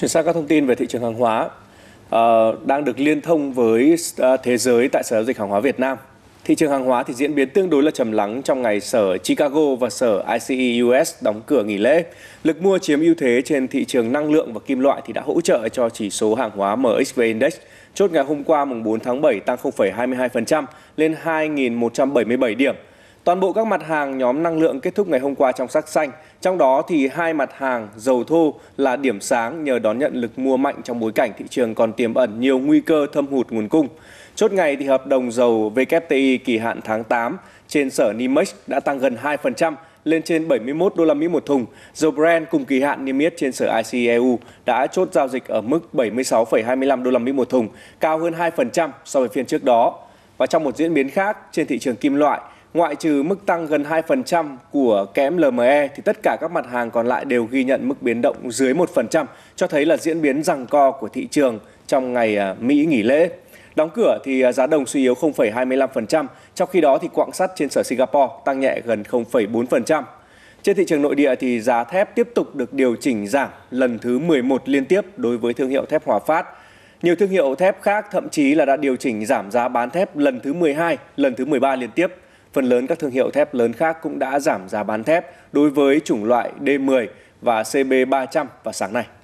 Chuyển sang các thông tin về thị trường hàng hóa à, đang được liên thông với ờ, thế giới tại Sở Giao dịch Hàng hóa Việt Nam. Thị trường hàng hóa thì diễn biến tương đối là trầm lắng trong ngày sở Chicago và sở ICE US đóng cửa nghỉ lễ. Lực mua chiếm ưu thế trên thị trường năng lượng và kim loại thì đã hỗ trợ cho chỉ số hàng hóa MXV Index chốt ngày hôm qua mùng 4 tháng 7 tăng 0,22% lên 2.177 điểm Toàn bộ các mặt hàng nhóm năng lượng kết thúc ngày hôm qua trong sắc xanh, trong đó thì hai mặt hàng dầu thô là điểm sáng nhờ đón nhận lực mua mạnh trong bối cảnh thị trường còn tiềm ẩn nhiều nguy cơ thâm hụt nguồn cung. Chốt ngày thì hợp đồng dầu WTI kỳ hạn tháng 8 trên sở NYMEX đã tăng gần 2% lên trên 71 đô la Mỹ một thùng. Dầu Brent cùng kỳ hạn niêm yết trên sở ICEU đã chốt giao dịch ở mức 76,25 đô la Mỹ một thùng, cao hơn 2% so với phiên trước đó. Và trong một diễn biến khác trên thị trường kim loại, Ngoại trừ mức tăng gần 2% của kém LME thì tất cả các mặt hàng còn lại đều ghi nhận mức biến động dưới 1%, cho thấy là diễn biến rằng co của thị trường trong ngày à, Mỹ nghỉ lễ. Đóng cửa thì à, giá đồng suy yếu 0,25%, trong khi đó thì quặng sắt trên sở Singapore tăng nhẹ gần 0,4%. Trên thị trường nội địa thì giá thép tiếp tục được điều chỉnh giảm lần thứ 11 liên tiếp đối với thương hiệu thép Hòa Phát. Nhiều thương hiệu thép khác thậm chí là đã điều chỉnh giảm giá bán thép lần thứ 12, lần thứ 13 liên tiếp. Phần lớn các thương hiệu thép lớn khác cũng đã giảm giá bán thép đối với chủng loại D10 và CB300 vào sáng nay.